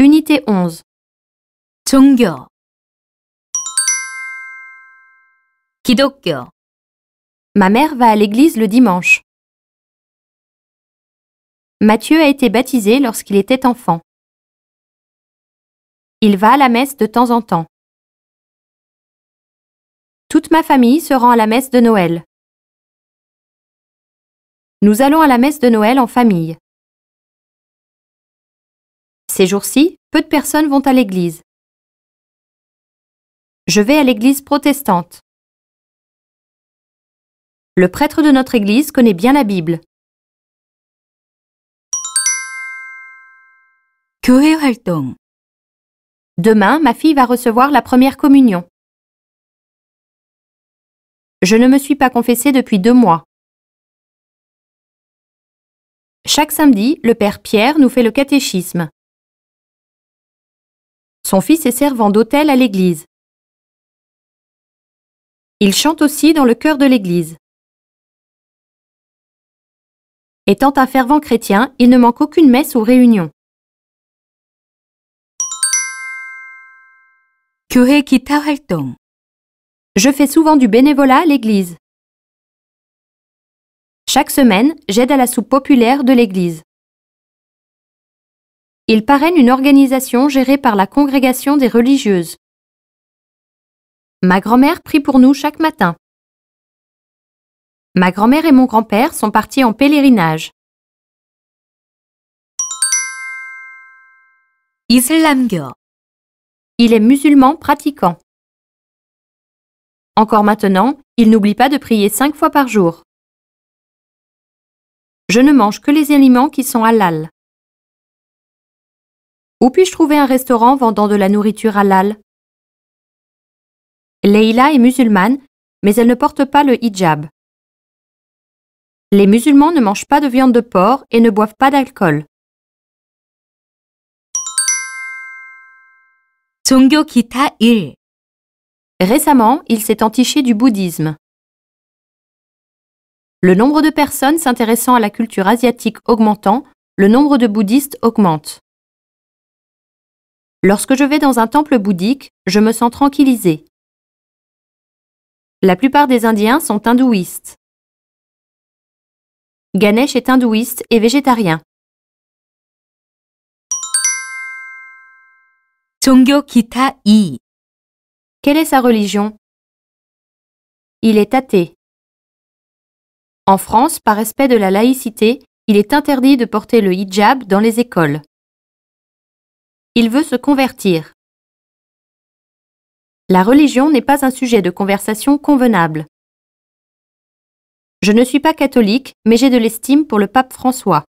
Unité 11. 종교 Ma mère va à l'église le dimanche. Mathieu a été baptisé lorsqu'il était enfant. Il va à la messe de temps en temps. Toute ma famille se rend à la messe de Noël. Nous allons à la messe de Noël en famille. Ces jours-ci, peu de personnes vont à l'église. Je vais à l'église protestante. Le prêtre de notre église connaît bien la Bible. Demain, ma fille va recevoir la première communion. Je ne me suis pas confessée depuis deux mois. Chaque samedi, le Père Pierre nous fait le catéchisme. Son fils est servant d'hôtel à l'église. Il chante aussi dans le chœur de l'église. Étant un fervent chrétien, il ne manque aucune messe ou réunion. Je fais souvent du bénévolat à l'église. Chaque semaine, j'aide à la soupe populaire de l'église. Il parraine une organisation gérée par la Congrégation des religieuses. Ma grand-mère prie pour nous chaque matin. Ma grand-mère et mon grand-père sont partis en pèlerinage. Islamgur Il est musulman pratiquant. Encore maintenant, il n'oublie pas de prier cinq fois par jour. Je ne mange que les aliments qui sont halal. Où puis-je trouver un restaurant vendant de la nourriture halal Leïla est musulmane, mais elle ne porte pas le hijab. Les musulmans ne mangent pas de viande de porc et ne boivent pas d'alcool. Récemment, il s'est entiché du bouddhisme. Le nombre de personnes s'intéressant à la culture asiatique augmentant, le nombre de bouddhistes augmente. Lorsque je vais dans un temple bouddhique, je me sens tranquillisé. La plupart des Indiens sont hindouistes. Ganesh est hindouiste et végétarien. 종교 기타 Quelle est sa religion Il est athée. En France, par respect de la laïcité, il est interdit de porter le hijab dans les écoles. Il veut se convertir. La religion n'est pas un sujet de conversation convenable. Je ne suis pas catholique, mais j'ai de l'estime pour le pape François.